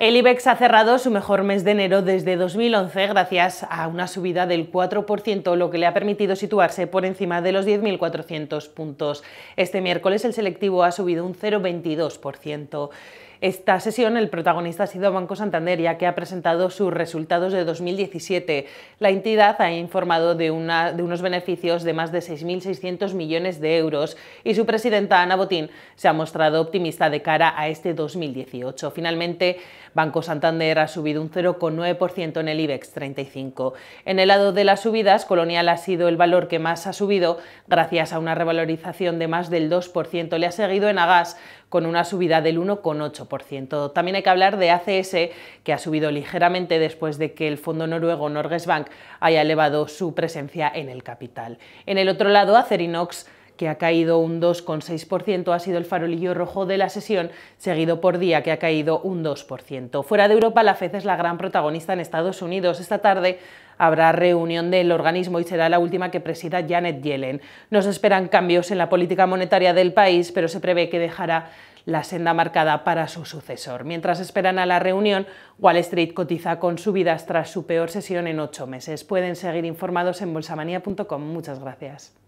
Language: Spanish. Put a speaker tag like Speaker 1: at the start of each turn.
Speaker 1: El IBEX ha cerrado su mejor mes de enero desde 2011 gracias a una subida del 4%, lo que le ha permitido situarse por encima de los 10.400 puntos. Este miércoles el selectivo ha subido un 0,22%. Esta sesión el protagonista ha sido Banco Santander, ya que ha presentado sus resultados de 2017. La entidad ha informado de, unos beneficios de más de 6.600 millones de euros y su presidenta Ana Botín se ha mostrado optimista de cara a este 2018. Finalmente, Banco Santander ha subido un 0,9% en el IBEX 35. En el lado de las subidas, Colonial ha sido el valor que más ha subido, gracias a una revalorización de más del 2%. Le ha seguido en Agas con una subida del 1,8%. También hay que hablar de ACS, que ha subido ligeramente después de que el fondo noruego Norges Bank haya elevado su presencia en el capital. En el otro lado, Acerinox que ha caído un 2,6%, ha sido el farolillo rojo de la sesión, seguido por día, que ha caído un 2%. Fuera de Europa, la FED es la gran protagonista en Estados Unidos. Esta tarde habrá reunión del organismo y será la última que presida Janet Yellen. No se esperan cambios en la política monetaria del país, pero se prevé que dejará la senda marcada para su sucesor. Mientras esperan a la reunión, Wall Street cotiza con subidas tras su peor sesión en ocho meses. Pueden seguir informados en bolsamanía.com Muchas gracias.